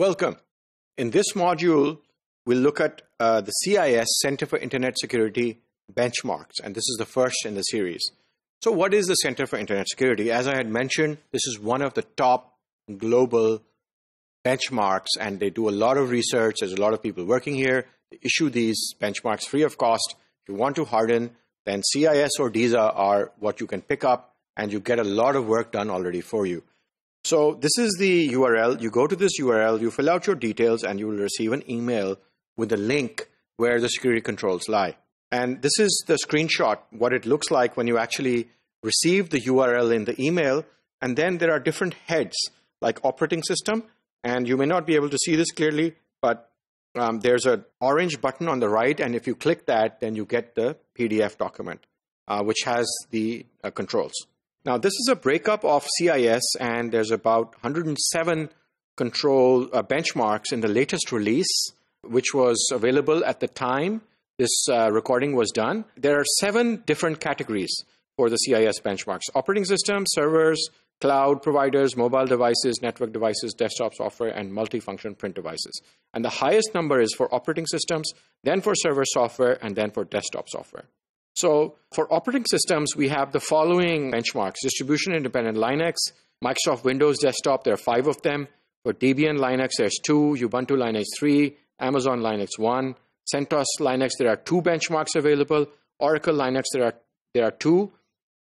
Welcome. In this module, we'll look at uh, the CIS, Center for Internet Security Benchmarks, and this is the first in the series. So what is the Center for Internet Security? As I had mentioned, this is one of the top global benchmarks, and they do a lot of research. There's a lot of people working here. They issue these benchmarks free of cost. If you want to harden, then CIS or DISA are what you can pick up, and you get a lot of work done already for you. So this is the URL. You go to this URL, you fill out your details, and you will receive an email with a link where the security controls lie. And this is the screenshot, what it looks like when you actually receive the URL in the email. And then there are different heads, like operating system. And you may not be able to see this clearly, but um, there's an orange button on the right. And if you click that, then you get the PDF document, uh, which has the uh, controls. Now, this is a breakup of CIS, and there's about 107 control uh, benchmarks in the latest release, which was available at the time this uh, recording was done. There are seven different categories for the CIS benchmarks operating systems, servers, cloud providers, mobile devices, network devices, desktop software, and multifunction print devices. And the highest number is for operating systems, then for server software, and then for desktop software. So for operating systems, we have the following benchmarks, distribution independent Linux, Microsoft Windows Desktop, there are five of them. For Debian Linux, there's two, Ubuntu Linux 3, Amazon Linux 1, CentOS Linux, there are two benchmarks available. Oracle Linux, there are, there are two.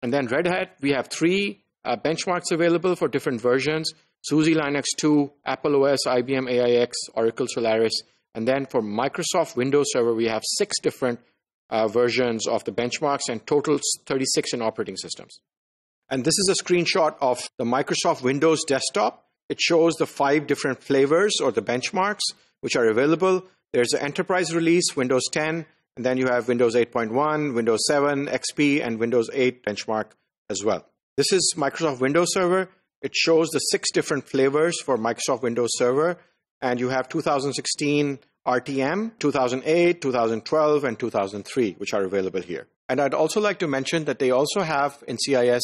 And then Red Hat, we have three uh, benchmarks available for different versions. SUSE Linux 2, Apple OS, IBM AIX, Oracle Solaris. And then for Microsoft Windows Server, we have six different uh, versions of the benchmarks and totals 36 in operating systems. And this is a screenshot of the Microsoft Windows desktop. It shows the five different flavors or the benchmarks which are available. There's an enterprise release, Windows 10, and then you have Windows 8.1, Windows 7, XP, and Windows 8 benchmark as well. This is Microsoft Windows Server. It shows the six different flavors for Microsoft Windows Server, and you have 2016, RTM 2008, 2012, and 2003, which are available here. And I'd also like to mention that they also have in CIS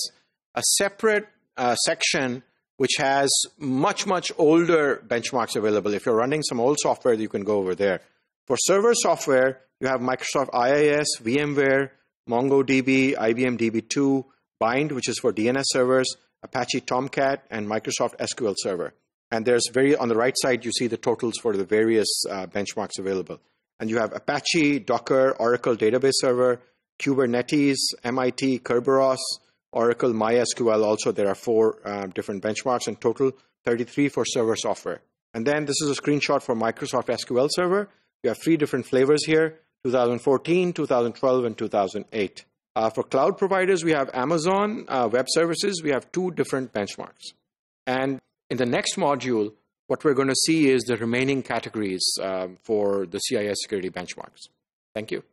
a separate uh, section which has much, much older benchmarks available. If you're running some old software, you can go over there. For server software, you have Microsoft IIS, VMware, MongoDB, IBM DB2, Bind, which is for DNS servers, Apache Tomcat, and Microsoft SQL Server. And there's very on the right side, you see the totals for the various uh, benchmarks available. And you have Apache, Docker, Oracle Database Server, Kubernetes, MIT, Kerberos, Oracle, MySQL. Also, there are four um, different benchmarks in total, 33 for server software. And then this is a screenshot for Microsoft SQL Server. You have three different flavors here, 2014, 2012, and 2008. Uh, for cloud providers, we have Amazon uh, Web Services. We have two different benchmarks. And in the next module, what we're going to see is the remaining categories um, for the CIS security benchmarks. Thank you.